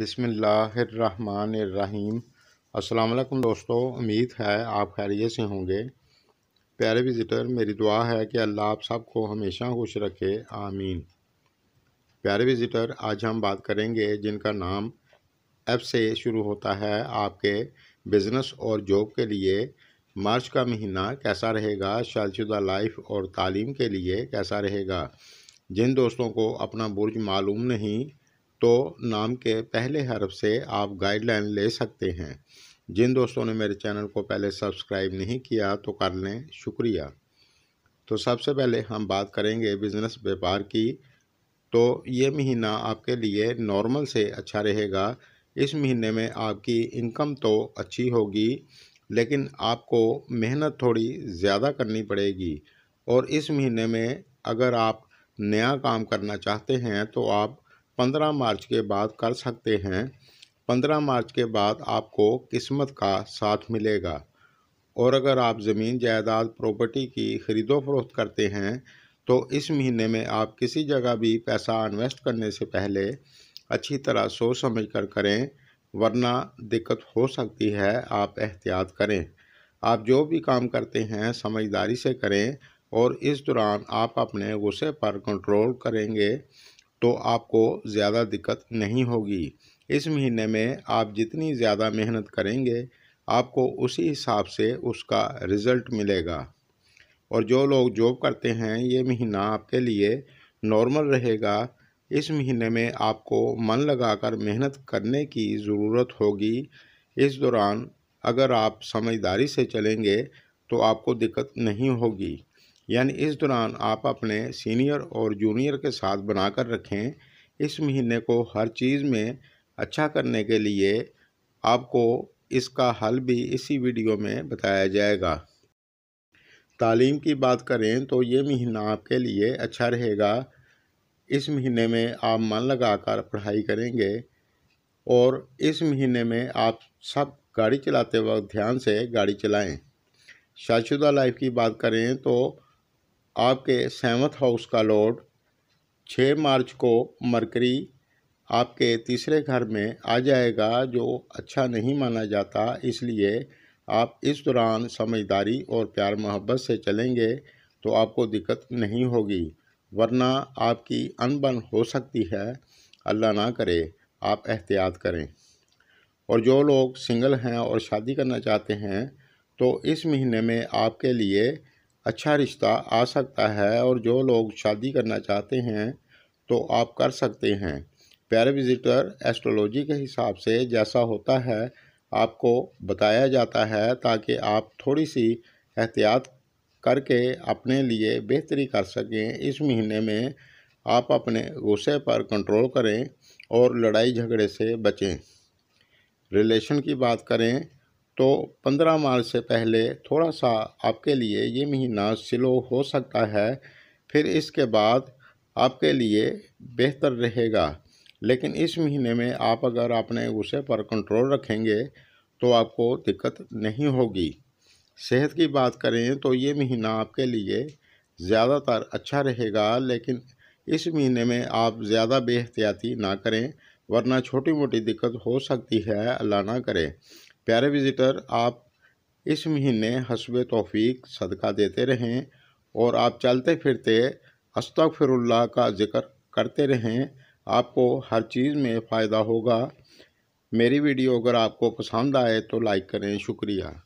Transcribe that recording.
बिसमीम अस्सलाम दोस्तों उम्मीद है आप खैरियत से होंगे प्यारे विज़िटर मेरी दुआ है कि अल्लाह आप सबको हमेशा खुश रखे आमीन प्यारे विज़िटर आज हम बात करेंगे जिनका नाम एफ से शुरू होता है आपके बिज़नेस और जॉब के लिए मार्च का महीना कैसा रहेगा शालशुदा लाइफ और तालीम के लिए कैसा रहेगा जिन दोस्तों को अपना बुर्ज मालूम नहीं तो नाम के पहले हर्फ से आप गाइडलाइन ले सकते हैं जिन दोस्तों ने मेरे चैनल को पहले सब्सक्राइब नहीं किया तो कर लें शुक्रिया तो सबसे पहले हम बात करेंगे बिज़नेस व्यापार की तो ये महीना आपके लिए नॉर्मल से अच्छा रहेगा इस महीने में आपकी इनकम तो अच्छी होगी लेकिन आपको मेहनत थोड़ी ज़्यादा करनी पड़ेगी और इस महीने में अगर आप नया काम करना चाहते हैं तो आप पंद्रह मार्च के बाद कर सकते हैं पंद्रह मार्च के बाद आपको किस्मत का साथ मिलेगा और अगर आप ज़मीन जायदाद प्रॉपर्टी की ख़रीदो फरोख्त करते हैं तो इस महीने में आप किसी जगह भी पैसा इन्वेस्ट करने से पहले अच्छी तरह सोच समझ कर करें वरना दिक्कत हो सकती है आप एहतियात करें आप जो भी काम करते हैं समझदारी से करें और इस दौरान आप अपने गुस्से पर कंट्रोल करेंगे तो आपको ज़्यादा दिक्कत नहीं होगी इस महीने में आप जितनी ज़्यादा मेहनत करेंगे आपको उसी हिसाब से उसका रिज़ल्ट मिलेगा और जो लोग जॉब करते हैं ये महीना आपके लिए नॉर्मल रहेगा इस महीने में आपको मन लगाकर मेहनत करने की ज़रूरत होगी इस दौरान अगर आप समझदारी से चलेंगे तो आपको दिक्कत नहीं होगी यानी इस दौरान आप अपने सीनियर और जूनियर के साथ बनाकर रखें इस महीने को हर चीज़ में अच्छा करने के लिए आपको इसका हल भी इसी वीडियो में बताया जाएगा तालीम की बात करें तो ये महीना आपके लिए अच्छा रहेगा इस महीने में आप मन लगाकर पढ़ाई करेंगे और इस महीने में आप सब गाड़ी चलाते वक्त ध्यान से गाड़ी चलाएं शादशुदा लाइफ की बात करें तो आपके सेवंथ हाउस का लॉर्ड 6 मार्च को मरकरी आपके तीसरे घर में आ जाएगा जो अच्छा नहीं माना जाता इसलिए आप इस दौरान समझदारी और प्यार मोहब्बत से चलेंगे तो आपको दिक्कत नहीं होगी वरना आपकी अनबन हो सकती है अल्लाह ना करे आप एहतियात करें और जो लोग सिंगल हैं और शादी करना चाहते हैं तो इस महीने में आपके लिए अच्छा रिश्ता आ सकता है और जो लोग शादी करना चाहते हैं तो आप कर सकते हैं प्यारे विजिटर एस्ट्रोलॉजी के हिसाब से जैसा होता है आपको बताया जाता है ताकि आप थोड़ी सी एहतियात करके अपने लिए बेहतरी कर सकें इस महीने में आप अपने गुस्से पर कंट्रोल करें और लड़ाई झगड़े से बचें रिलेशन की बात करें तो पंद्रह मार्च से पहले थोड़ा सा आपके लिए ये महीना स्लो हो सकता है फिर इसके बाद आपके लिए बेहतर रहेगा लेकिन इस महीने में आप अगर अपने गुस्से पर कंट्रोल रखेंगे तो आपको दिक्कत नहीं होगी सेहत की बात करें तो ये महीना आपके लिए ज़्यादातर अच्छा रहेगा लेकिन इस महीने में आप ज़्यादा बेहतियाती ना करें वरना छोटी मोटी दिक्कत हो सकती है अल्लाह ना करें प्यारे विज़िटर आप इस महीने हसब तोफ़ीक सदका देते रहें और आप चलते फिरते अस्तफ़िरल्ला का ज़िक्र करते रहें आपको हर चीज़ में फ़ायदा होगा मेरी वीडियो अगर आपको पसंद आए तो लाइक करें शुक्रिया